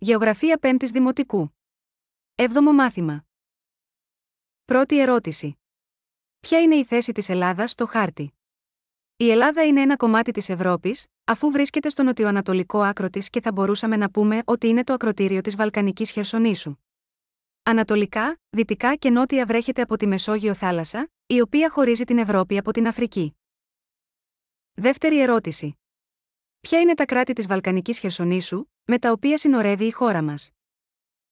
Γεωγραφία 5 Δημοτικού. 7ο μάθημα. Πρώτη ερώτηση. Ποια είναι η θέση της Ελλάδας στο χάρτη. Η Ελλάδα είναι ένα κομμάτι της Ευρώπης, αφού βρίσκεται στο νοτιοανατολικό άκρο της και θα μπορούσαμε να πούμε ότι είναι το ακροτήριο της Βαλκανικής Χερσονήσου. Ανατολικά, δυτικά και νότια βρέχεται από τη Μεσόγειο θάλασσα, η οποία χωρίζει την Ευρώπη από την Αφρική. Δεύτερη ερώτηση. Ποια είναι τα κράτη της Βαλκανικής Χερσονήσου, με τα οποία συνορεύει η χώρα μας.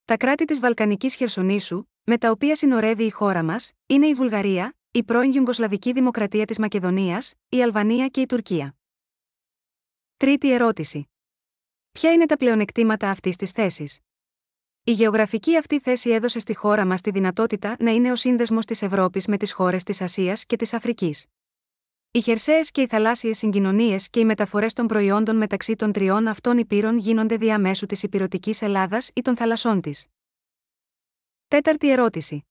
Τα κράτη της Βαλκανικής Χερσονήσου, με τα οποία συνορεύει η χώρα μας, είναι η Βουλγαρία, η πρώην Ιουγκοσλαβική Δημοκρατία της Μακεδονίας, η Αλβανία και η Τουρκία. Τρίτη ερώτηση. Ποια είναι τα πλεονεκτήματα αυτής της θέσης. Η γεωγραφική αυτή θέση έδωσε στη χώρα μας τη δυνατότητα να είναι ο σύνδεσμος της Ευρώπης με τις χώρες της Ασίας και της Αφρικής. Οι χερσαίες και οι θαλάσσιες συγκοινωνίες και οι μεταφορές των προϊόντων μεταξύ των τριών αυτών υπήρων γίνονται διαμέσου της υπηρετικής Ελλάδας ή των θαλασσών της. Τέταρτη ερώτηση.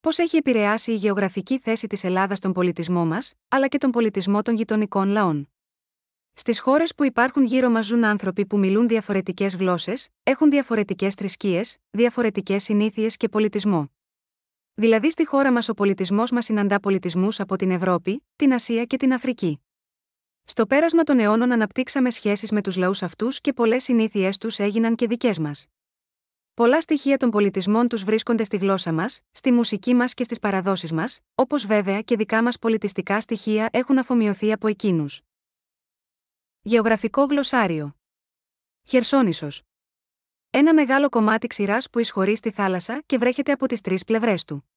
Πώς έχει επηρεάσει η γεωγραφική θέση της Ελλάδας τον πολιτισμό μας, αλλά και τον πολιτισμό των γειτονικών λαών. Στις χώρες που υπάρχουν γύρω μας ζουν άνθρωποι που μιλούν διαφορετικές γλώσσες, έχουν διαφορετικές θρησκείες, διαφορετικές συνήθειες και πολιτισμό. Δηλαδή στη χώρα μας ο πολιτισμός μας συναντά πολιτισμούς από την Ευρώπη, την Ασία και την Αφρική. Στο πέρασμα των αιώνων αναπτύξαμε σχέσεις με τους λαούς αυτούς και πολλές συνήθειές τους έγιναν και δικές μας. Πολλά στοιχεία των πολιτισμών τους βρίσκονται στη γλώσσα μας, στη μουσική μας και στις παραδόσεις μας, όπως βέβαια και δικά μας πολιτιστικά στοιχεία έχουν αφομοιωθεί από εκείνους. Γεωγραφικό γλωσσάριο. Χερσόνησος. Ένα μεγάλο κομμάτι ξηράς που εισχωρεί στη θάλασσα και βρέχεται από τις τρεις πλευρές του.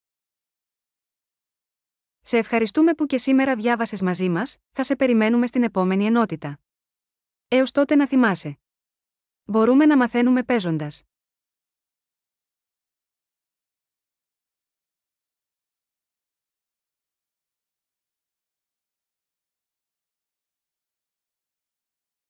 Σε ευχαριστούμε που και σήμερα διάβασες μαζί μας, θα σε περιμένουμε στην επόμενη ενότητα. Έως τότε να θυμάσαι. Μπορούμε να μαθαίνουμε παίζοντας.